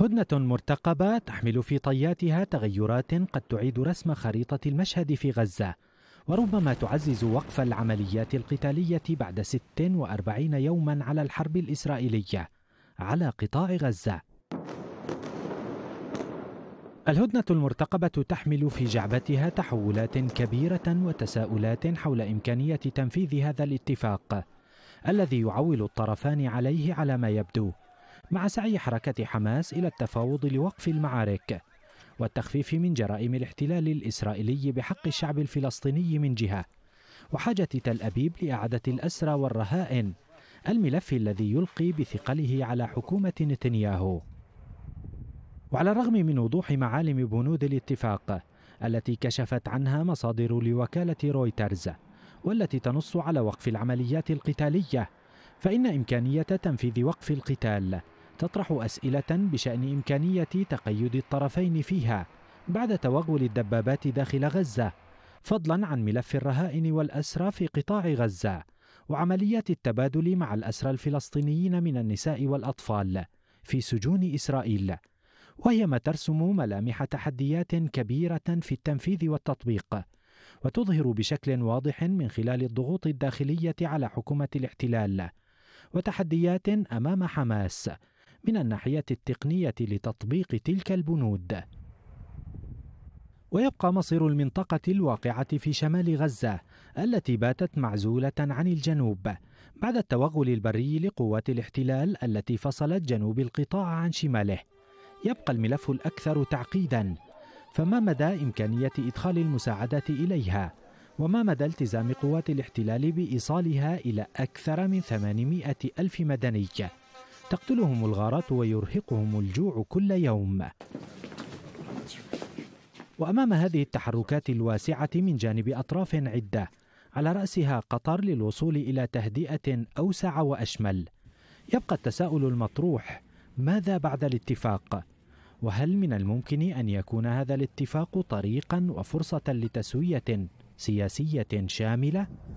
هدنة مرتقبة تحمل في طياتها تغيرات قد تعيد رسم خريطة المشهد في غزة وربما تعزز وقف العمليات القتالية بعد 46 يوما على الحرب الإسرائيلية على قطاع غزة الهدنة المرتقبة تحمل في جعبتها تحولات كبيرة وتساؤلات حول إمكانية تنفيذ هذا الاتفاق الذي يعول الطرفان عليه على ما يبدو مع سعي حركة حماس إلى التفاوض لوقف المعارك والتخفيف من جرائم الاحتلال الإسرائيلي بحق الشعب الفلسطيني من جهة وحاجة تل أبيب لإعادة الأسرى والرهائن الملف الذي يلقي بثقله على حكومة نتنياهو وعلى الرغم من وضوح معالم بنود الاتفاق التي كشفت عنها مصادر لوكالة رويترز والتي تنص على وقف العمليات القتالية فإن إمكانية تنفيذ وقف القتال تطرح أسئلة بشأن إمكانية تقيد الطرفين فيها بعد توغل الدبابات داخل غزة فضلا عن ملف الرهائن والأسرى في قطاع غزة وعمليات التبادل مع الأسرى الفلسطينيين من النساء والأطفال في سجون إسرائيل وهي ما ترسم ملامح تحديات كبيرة في التنفيذ والتطبيق وتظهر بشكل واضح من خلال الضغوط الداخلية على حكومة الاحتلال وتحديات أمام حماس من الناحية التقنية لتطبيق تلك البنود. ويبقى مصير المنطقة الواقعة في شمال غزة التي باتت معزولة عن الجنوب بعد التوغل البري لقوات الاحتلال التي فصلت جنوب القطاع عن شماله. يبقى الملف الأكثر تعقيدا فما مدى إمكانية إدخال المساعدات إليها؟ وما مدى التزام قوات الاحتلال بإيصالها إلى أكثر من 800 ألف مدني؟ تقتلهم الغارات ويرهقهم الجوع كل يوم وامام هذه التحركات الواسعه من جانب اطراف عده على راسها قطر للوصول الى تهدئه اوسع واشمل يبقى التساؤل المطروح ماذا بعد الاتفاق وهل من الممكن ان يكون هذا الاتفاق طريقا وفرصه لتسويه سياسيه شامله